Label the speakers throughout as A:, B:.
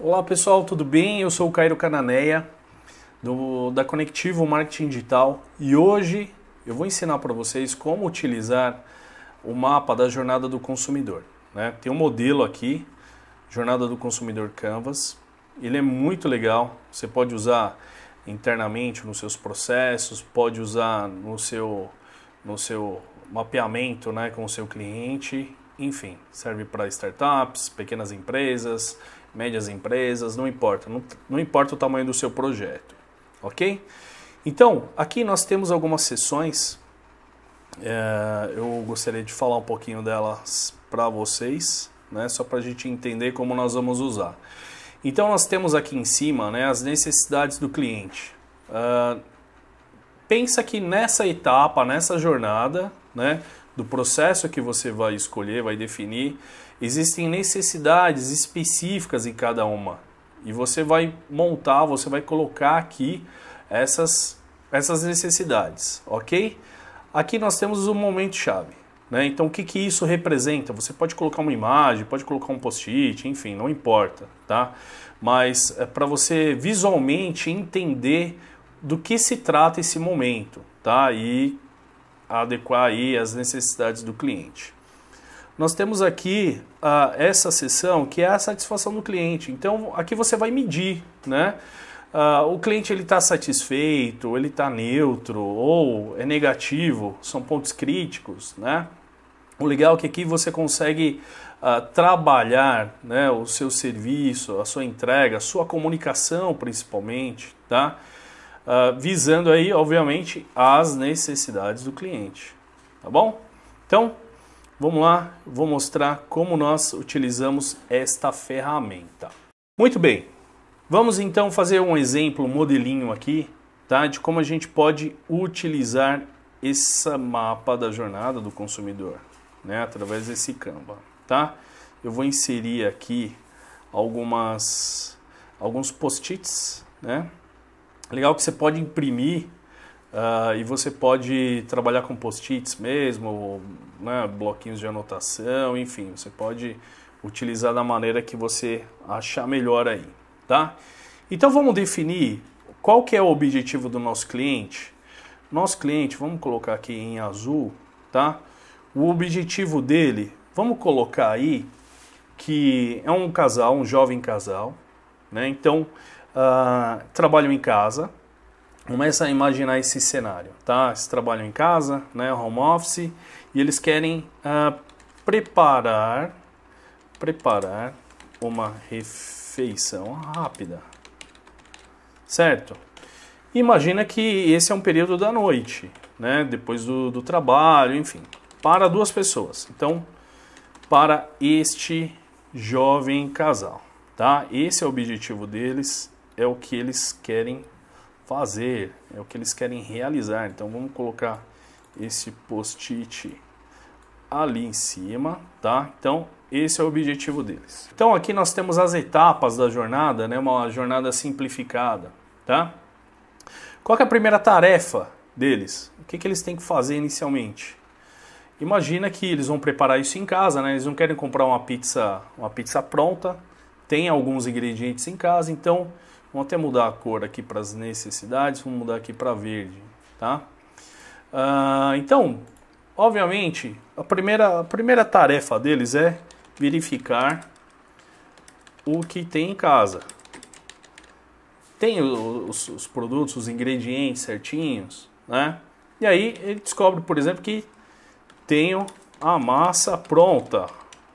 A: Olá pessoal, tudo bem? Eu sou o Cairo Cananeia do, da Conectivo Marketing Digital e hoje eu vou ensinar para vocês como utilizar o mapa da jornada do consumidor. Né? Tem um modelo aqui, Jornada do Consumidor Canvas, ele é muito legal, você pode usar internamente nos seus processos, pode usar no seu, no seu mapeamento né, com o seu cliente, enfim, serve para startups, pequenas empresas, médias empresas, não importa, não, não importa o tamanho do seu projeto, ok? Então, aqui nós temos algumas sessões, é, eu gostaria de falar um pouquinho delas para vocês, né, só para a gente entender como nós vamos usar. Então, nós temos aqui em cima né, as necessidades do cliente. Uh, pensa que nessa etapa, nessa jornada, né, do processo que você vai escolher, vai definir, Existem necessidades específicas em cada uma. E você vai montar, você vai colocar aqui essas, essas necessidades, ok? Aqui nós temos um momento-chave. Né? Então, o que, que isso representa? Você pode colocar uma imagem, pode colocar um post-it, enfim, não importa, tá? Mas é para você visualmente entender do que se trata esse momento, tá? E adequar aí as necessidades do cliente nós temos aqui uh, essa sessão que é a satisfação do cliente. Então, aqui você vai medir, né? Uh, o cliente ele está satisfeito, ele está neutro ou é negativo, são pontos críticos, né? O legal é que aqui você consegue uh, trabalhar né, o seu serviço, a sua entrega, a sua comunicação principalmente, tá? Uh, visando aí, obviamente, as necessidades do cliente, tá bom? Então, Vamos lá, vou mostrar como nós utilizamos esta ferramenta. Muito bem, vamos então fazer um exemplo, um modelinho aqui, tá? De como a gente pode utilizar esse mapa da jornada do consumidor, né? Através desse Canva, tá? Eu vou inserir aqui algumas alguns post-its, né? Legal que você pode imprimir Uh, e você pode trabalhar com post-its mesmo, ou, né, bloquinhos de anotação, enfim, você pode utilizar da maneira que você achar melhor aí, tá? Então vamos definir qual que é o objetivo do nosso cliente. Nosso cliente, vamos colocar aqui em azul, tá? O objetivo dele, vamos colocar aí que é um casal, um jovem casal, né? Então uh, trabalham em casa, Começa a imaginar esse cenário, tá? Eles trabalham em casa, né, home office, e eles querem uh, preparar, preparar uma refeição rápida, certo? Imagina que esse é um período da noite, né? Depois do, do trabalho, enfim, para duas pessoas. Então, para este jovem casal, tá? Esse é o objetivo deles, é o que eles querem fazer, é o que eles querem realizar. Então vamos colocar esse post-it ali em cima, tá? Então esse é o objetivo deles. Então aqui nós temos as etapas da jornada, né? Uma jornada simplificada, tá? Qual é a primeira tarefa deles? O que, que eles têm que fazer inicialmente? Imagina que eles vão preparar isso em casa, né? Eles não querem comprar uma pizza, uma pizza pronta. Tem alguns ingredientes em casa, então Vamos até mudar a cor aqui para as necessidades, vamos mudar aqui para verde, tá? Ah, então, obviamente, a primeira, a primeira tarefa deles é verificar o que tem em casa. Tem os, os produtos, os ingredientes certinhos, né? E aí ele descobre, por exemplo, que tenho a massa pronta.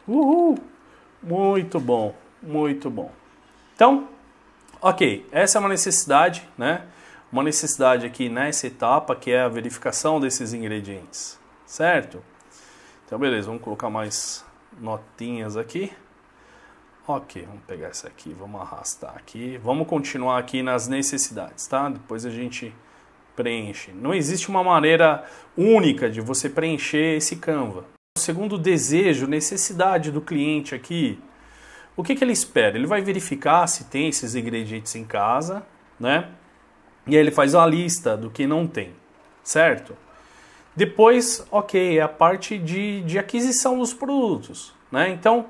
A: Uhul! Muito bom, muito bom. Então, Ok, essa é uma necessidade, né? Uma necessidade aqui nessa etapa que é a verificação desses ingredientes, certo? Então, beleza, vamos colocar mais notinhas aqui. Ok, vamos pegar essa aqui, vamos arrastar aqui. Vamos continuar aqui nas necessidades, tá? Depois a gente preenche. Não existe uma maneira única de você preencher esse Canva. O segundo desejo, necessidade do cliente aqui, o que, que ele espera? Ele vai verificar se tem esses ingredientes em casa, né? E aí ele faz uma lista do que não tem, certo? Depois, ok, é a parte de, de aquisição dos produtos, né? Então,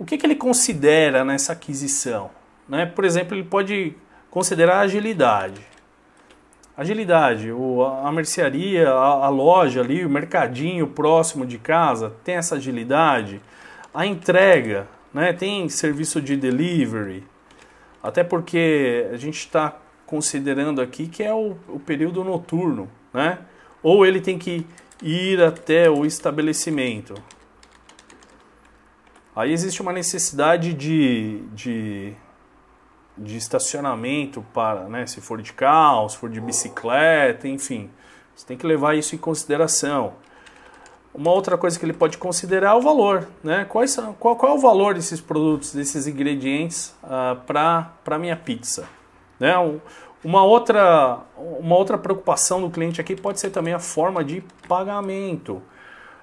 A: o que, que ele considera nessa aquisição? Né? Por exemplo, ele pode considerar a agilidade. Agilidade, o, a mercearia, a, a loja ali, o mercadinho próximo de casa tem essa agilidade. A entrega, né? Tem serviço de delivery, até porque a gente está considerando aqui que é o, o período noturno, né? Ou ele tem que ir até o estabelecimento. Aí existe uma necessidade de, de, de estacionamento para, né, se for de carro, se for de bicicleta, enfim. Você tem que levar isso em consideração. Uma outra coisa que ele pode considerar é o valor, né? Quais são, qual, qual é o valor desses produtos, desses ingredientes uh, ah, para a minha pizza? Né? Um, uma outra, uma outra preocupação do cliente aqui pode ser também a forma de pagamento.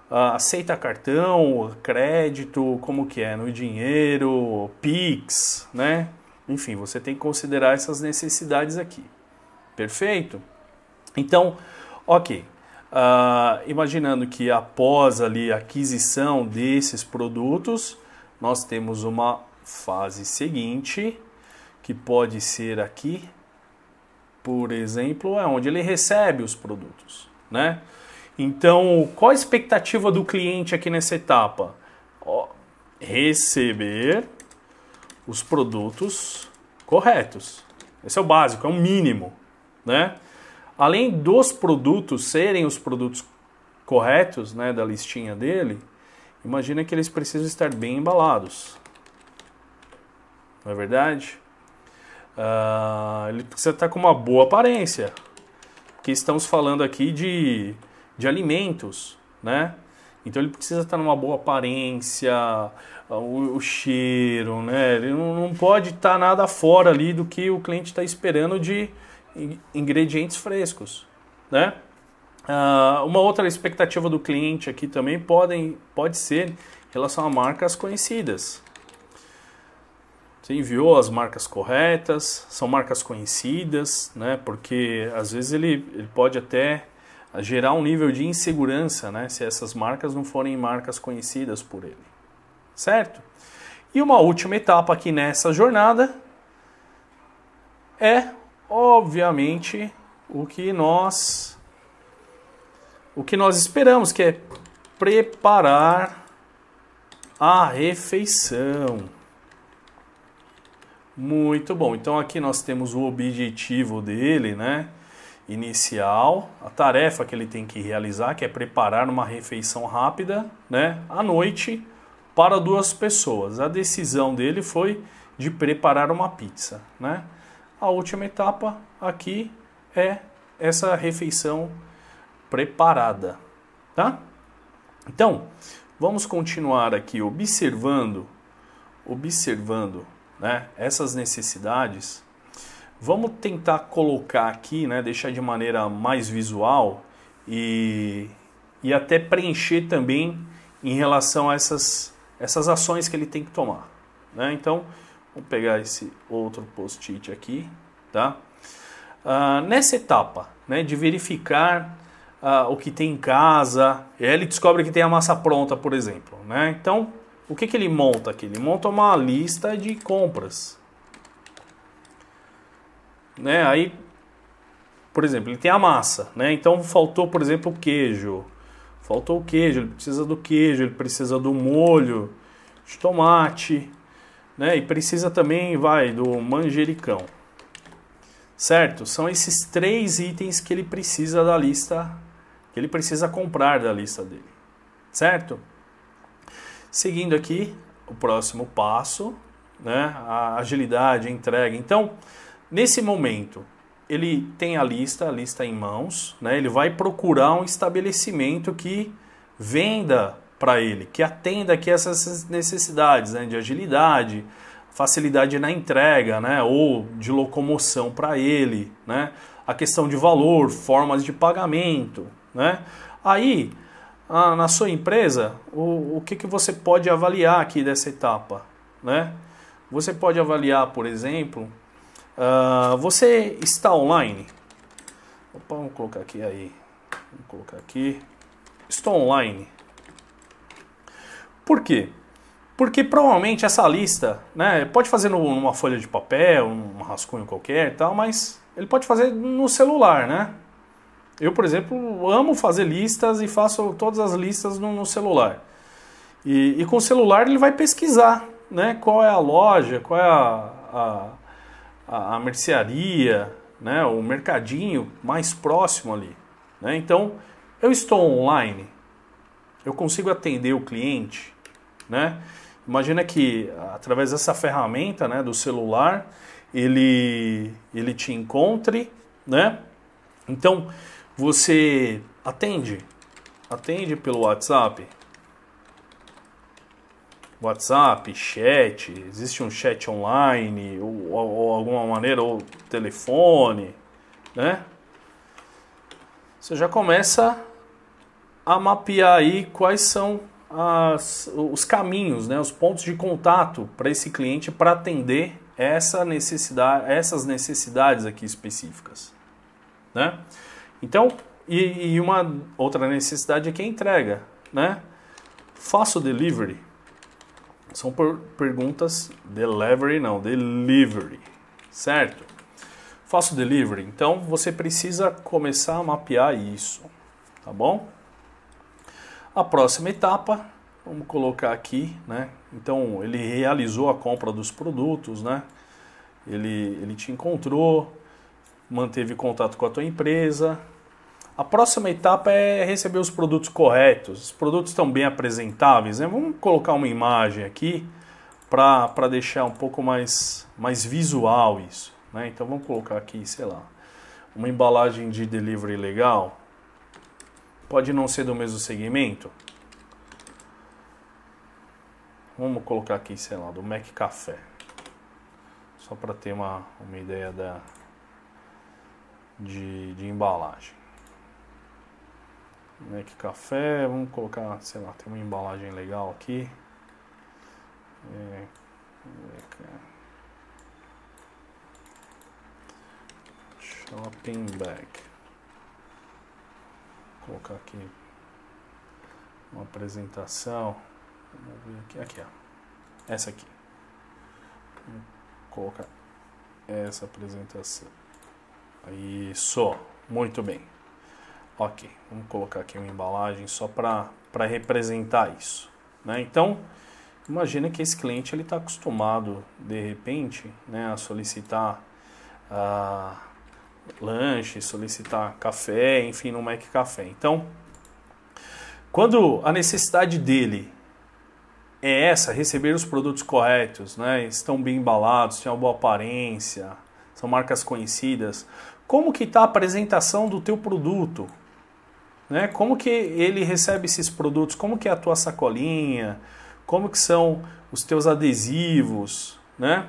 A: Uh, aceita cartão, crédito, como que é, no dinheiro, Pix, né? Enfim, você tem que considerar essas necessidades aqui. Perfeito? Então, ok. Uh, imaginando que após ali a aquisição desses produtos, nós temos uma fase seguinte, que pode ser aqui, por exemplo, é onde ele recebe os produtos, né? Então, qual a expectativa do cliente aqui nessa etapa? Ó, receber os produtos corretos. Esse é o básico, é o mínimo, né? além dos produtos serem os produtos corretos né, da listinha dele, imagina que eles precisam estar bem embalados. Não é verdade? Uh, ele precisa estar tá com uma boa aparência. Porque estamos falando aqui de, de alimentos, né? Então ele precisa estar numa boa aparência, o, o cheiro, né? Ele não, não pode estar nada fora ali do que o cliente está esperando de, ingredientes frescos, né? Uh, uma outra expectativa do cliente aqui também podem, pode ser em relação a marcas conhecidas. Você enviou as marcas corretas, são marcas conhecidas, né? Porque às vezes ele, ele pode até gerar um nível de insegurança, né? Se essas marcas não forem marcas conhecidas por ele, certo? E uma última etapa aqui nessa jornada é obviamente, o que nós o que nós esperamos, que é preparar a refeição. Muito bom. Então aqui nós temos o objetivo dele, né? Inicial, a tarefa que ele tem que realizar, que é preparar uma refeição rápida, né, à noite para duas pessoas. A decisão dele foi de preparar uma pizza, né? A última etapa aqui é essa refeição preparada, tá? Então, vamos continuar aqui observando, observando, né, essas necessidades. Vamos tentar colocar aqui, né, deixar de maneira mais visual e, e até preencher também em relação a essas, essas ações que ele tem que tomar. Né? Então, Vou pegar esse outro post-it aqui, tá? Ah, nessa etapa, né, de verificar ah, o que tem em casa, ele descobre que tem a massa pronta, por exemplo, né? Então, o que, que ele monta aqui? Ele monta uma lista de compras, né? Aí, por exemplo, ele tem a massa, né? Então faltou, por exemplo, o queijo, faltou o queijo, ele precisa do queijo, ele precisa do molho de tomate, né? E precisa também, vai, do manjericão. Certo? São esses três itens que ele precisa da lista, que ele precisa comprar da lista dele. Certo? Seguindo aqui, o próximo passo, né? A agilidade, a entrega. Então, nesse momento, ele tem a lista, a lista em mãos, né? Ele vai procurar um estabelecimento que venda para ele, que atenda aqui essas necessidades né, de agilidade, facilidade na entrega, né, ou de locomoção para ele, né, a questão de valor, formas de pagamento, né. Aí, na sua empresa, o, o que, que você pode avaliar aqui dessa etapa, né? Você pode avaliar, por exemplo, uh, você está online. Opa, vamos colocar aqui aí. Vamos colocar aqui. Estou online. Por quê? Porque provavelmente essa lista, né, pode fazer numa folha de papel, um rascunho qualquer e tal, mas ele pode fazer no celular, né? Eu, por exemplo, amo fazer listas e faço todas as listas no, no celular. E, e, com o celular ele vai pesquisar, né? Qual é a loja, qual é a, a, a mercearia, né? O mercadinho mais próximo ali, né? Então, eu estou online, eu consigo atender o cliente, né? Imagina que através dessa ferramenta, né, do celular, ele ele te encontre, né? Então, você atende, atende pelo WhatsApp. WhatsApp, chat, existe um chat online, ou, ou alguma maneira, ou telefone, né? Você já começa a mapear aí quais são as, os caminhos, né, os pontos de contato para esse cliente para atender essa necessidade, essas necessidades aqui específicas. Né? Então, e, e uma outra necessidade aqui é, é entrega. Né? Faço delivery? São perguntas delivery, não, delivery, certo? Faço delivery, então você precisa começar a mapear isso, tá bom? A próxima etapa, vamos colocar aqui, né? Então ele realizou a compra dos produtos, né? Ele, ele te encontrou, manteve contato com a tua empresa. A próxima etapa é receber os produtos corretos. Os produtos estão bem apresentáveis, né? Vamos colocar uma imagem aqui para deixar um pouco mais, mais visual isso, né? Então vamos colocar aqui, sei lá, uma embalagem de delivery legal pode não ser do mesmo segmento. Vamos colocar aqui, sei lá, do Mac Café. Só para ter uma, uma ideia da, de, de embalagem. Mac Café, vamos colocar, sei lá, tem uma embalagem legal aqui. É, é, é, é. Shopping bag colocar aqui uma apresentação. Vamos ver aqui. Aqui, ó. Essa aqui. Vou colocar essa apresentação. Isso. Muito bem. Ok. Vamos colocar aqui uma embalagem só para representar isso. Né? Então, imagina que esse cliente ele está acostumado, de repente, né, a solicitar... a ah, lanche, solicitar café, enfim, no Mac Café. Então, quando a necessidade dele é essa, receber os produtos corretos, né? Estão bem embalados, têm uma boa aparência, são marcas conhecidas. Como que está a apresentação do teu produto? Né? Como que ele recebe esses produtos? Como que é a tua sacolinha? Como que são os teus adesivos, né?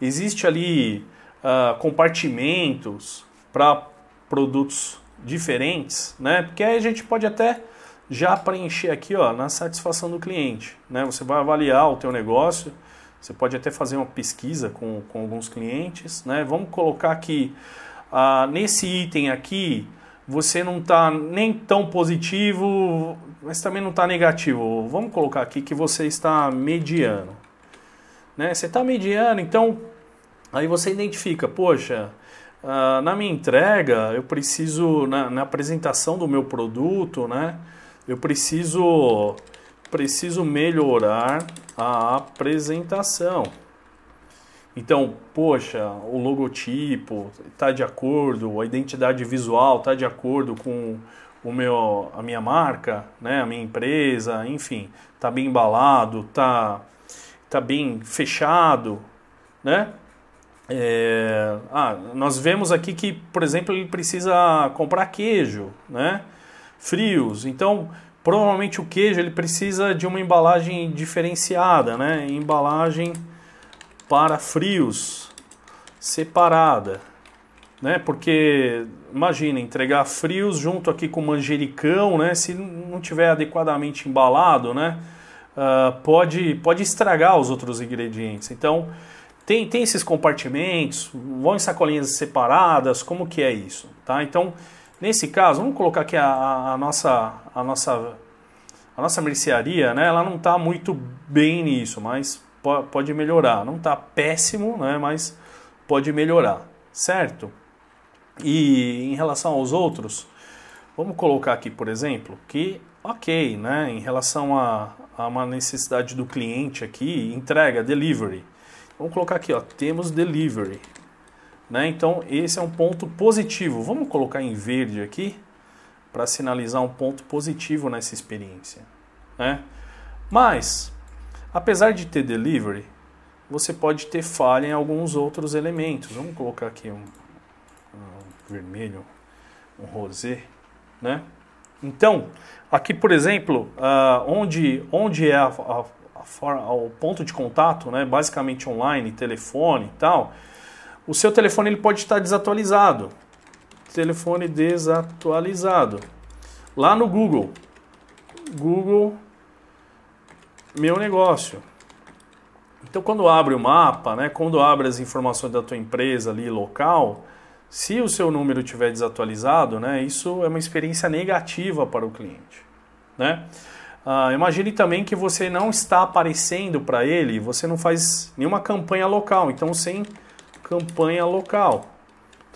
A: Existe ali uh, compartimentos para produtos diferentes, né? Porque aí a gente pode até já preencher aqui, ó, na satisfação do cliente, né? Você vai avaliar o teu negócio, você pode até fazer uma pesquisa com, com alguns clientes, né? Vamos colocar aqui, a ah, nesse item aqui, você não está nem tão positivo, mas também não está negativo. Vamos colocar aqui que você está mediano. Né? Você está mediano, então Aí você identifica, poxa, ah, na minha entrega, eu preciso, na, na, apresentação do meu produto, né? Eu preciso, preciso melhorar a apresentação. Então, poxa, o logotipo está de acordo, a identidade visual está de acordo com o meu, a minha marca, né? A minha empresa, enfim, está bem embalado, está tá bem fechado, né? É, ah, nós vemos aqui que, por exemplo, ele precisa comprar queijo, né? Frios. Então, provavelmente o queijo ele precisa de uma embalagem diferenciada, né? Embalagem para frios separada, né? Porque imagina entregar frios junto aqui com manjericão, né? Se não tiver adequadamente embalado, né? Uh, pode pode estragar os outros ingredientes. Então tem, tem esses compartimentos, vão em sacolinhas separadas, como que é isso? Tá? Então, nesse caso, vamos colocar aqui a, a nossa, a, nossa, a nossa mercearia, né? ela não está muito bem nisso, mas pode melhorar. Não está péssimo, né? mas pode melhorar, certo? E em relação aos outros, vamos colocar aqui, por exemplo, que ok, né? Em relação a, a uma necessidade do cliente aqui, entrega, delivery. Vamos colocar aqui, ó, temos delivery. Né? Então, esse é um ponto positivo. Vamos colocar em verde aqui para sinalizar um ponto positivo nessa experiência. Né? Mas, apesar de ter delivery, você pode ter falha em alguns outros elementos. Vamos colocar aqui um, um vermelho, um rosé. Né? Então, aqui, por exemplo, uh, onde, onde é a, a forma, ao ponto de contato, né, basicamente online, telefone e tal, o seu telefone ele pode estar desatualizado. Telefone desatualizado. Lá no Google, Google Meu Negócio. Então, quando abre o mapa, né, quando abre as informações da tua empresa ali local, se o seu número tiver desatualizado, né, isso é uma experiência negativa para o cliente, né? Ah, imagine também que você não está aparecendo para ele, você não faz nenhuma campanha local, então sem campanha local.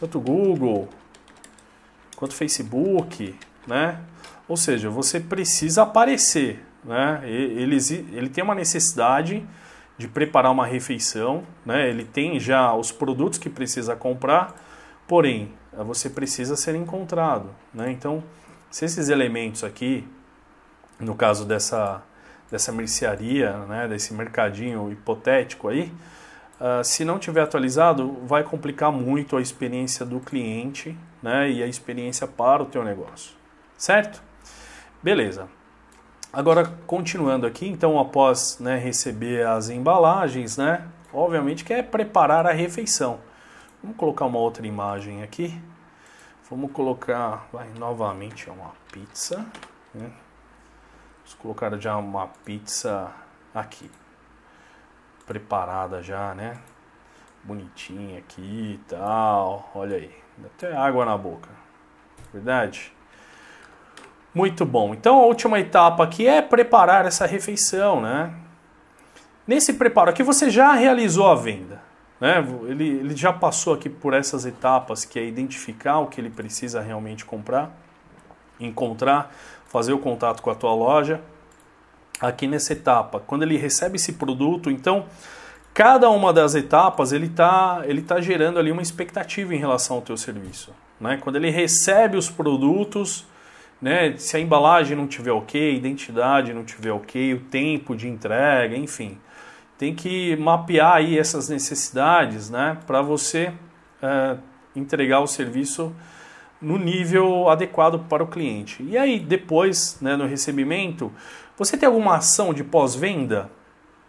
A: Tanto Google quanto Facebook, né? Ou seja, você precisa aparecer, né? Ele, ele tem uma necessidade de preparar uma refeição, né? Ele tem já os produtos que precisa comprar, porém, eh, você precisa ser encontrado, né? Então, se esses elementos aqui no caso dessa, dessa mercearia, né, desse mercadinho hipotético aí, uh, se não tiver atualizado, vai complicar muito a experiência do cliente né, e a experiência para o teu negócio, certo? Beleza. Agora, continuando aqui, então, após né, receber as embalagens, né, obviamente que é preparar a refeição. Vamos colocar uma outra imagem aqui. Vamos colocar, vai, novamente, é uma pizza. Né? Vamos colocar já uma pizza aqui. Preparada já, né? Bonitinha aqui e tal. Olha aí. Dá até água na boca. Verdade? Muito bom. Então a última etapa aqui é preparar essa refeição, né? Nesse preparo aqui você já realizou a venda. Né? Ele, ele já passou aqui por essas etapas que é identificar o que ele precisa realmente comprar, encontrar fazer o contato com a tua loja aqui nessa etapa. Quando ele recebe esse produto, então cada uma das etapas ele está ele tá gerando ali uma expectativa em relação ao teu serviço. Né? Quando ele recebe os produtos, né, se a embalagem não tiver ok, a identidade não tiver ok, o tempo de entrega, enfim, tem que mapear aí essas necessidades, né, para você é, entregar o serviço no nível adequado para o cliente. E aí, depois, né, no recebimento, você tem alguma ação de pós-venda?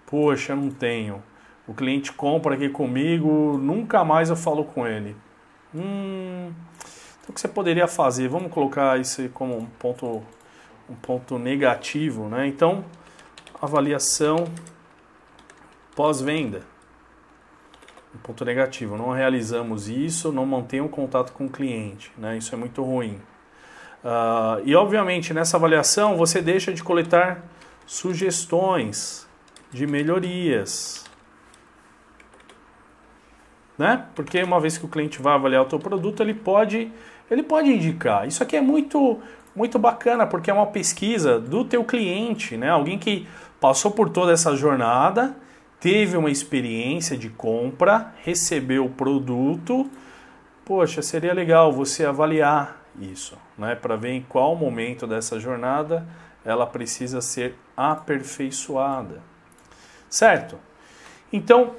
A: Poxa, não tenho. O cliente compra aqui comigo, nunca mais eu falo com ele. Hum, então, o que você poderia fazer? Vamos colocar isso como um ponto, um ponto negativo, né? Então, avaliação pós-venda um ponto negativo. Não realizamos isso, não mantém o contato com o cliente. Né? Isso é muito ruim. Uh, e, obviamente, nessa avaliação, você deixa de coletar sugestões de melhorias. Né? Porque uma vez que o cliente vai avaliar o teu produto, ele pode, ele pode indicar. Isso aqui é muito, muito bacana, porque é uma pesquisa do teu cliente, né? Alguém que passou por toda essa jornada teve uma experiência de compra, recebeu o produto. Poxa, seria legal você avaliar isso, né, para ver em qual momento dessa jornada ela precisa ser aperfeiçoada. Certo? Então,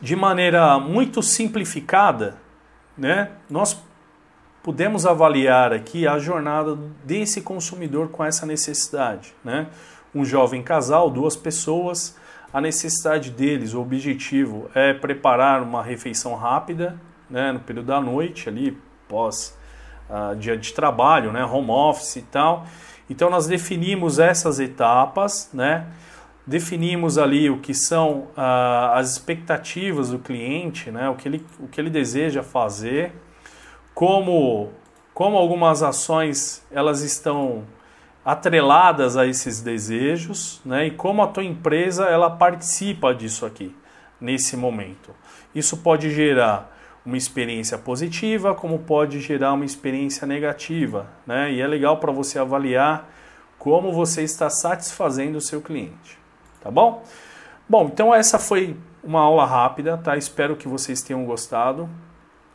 A: de maneira muito simplificada, né, nós podemos avaliar aqui a jornada desse consumidor com essa necessidade. Né? Um jovem casal, duas pessoas, a necessidade deles, o objetivo é preparar uma refeição rápida, né, no período da noite ali, pós uh, dia de trabalho, né, home office e tal. Então nós definimos essas etapas, né? Definimos ali o que são uh, as expectativas do cliente, né? O que ele, o que ele deseja fazer, como como algumas ações elas estão atreladas a esses desejos, né? E como a tua empresa ela participa disso aqui nesse momento. Isso pode gerar uma experiência positiva, como pode gerar uma experiência negativa, né? E é legal para você avaliar como você está satisfazendo o seu cliente, tá bom? Bom, então essa foi uma aula rápida, tá? Espero que vocês tenham gostado.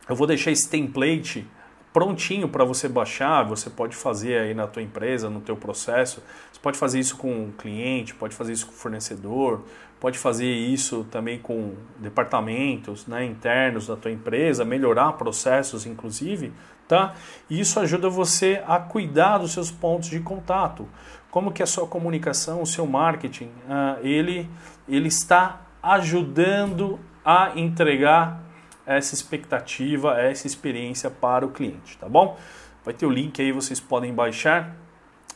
A: Eu vou deixar esse template prontinho para você baixar, você pode fazer aí na tua empresa, no teu processo. Você pode fazer isso com o cliente, pode fazer isso com o fornecedor, pode fazer isso também com departamentos né, internos da tua empresa, melhorar processos inclusive, tá? E isso ajuda você a cuidar dos seus pontos de contato. Como que a sua comunicação, o seu marketing, ah, ele, ele está ajudando a entregar essa expectativa, essa experiência para o cliente, tá bom? Vai ter o link aí, vocês podem baixar,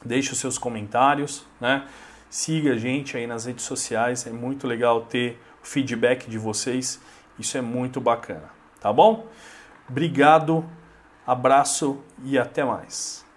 A: deixe os seus comentários, né? Siga a gente aí nas redes sociais, é muito legal ter o feedback de vocês, isso é muito bacana, tá bom? Obrigado, abraço e até mais.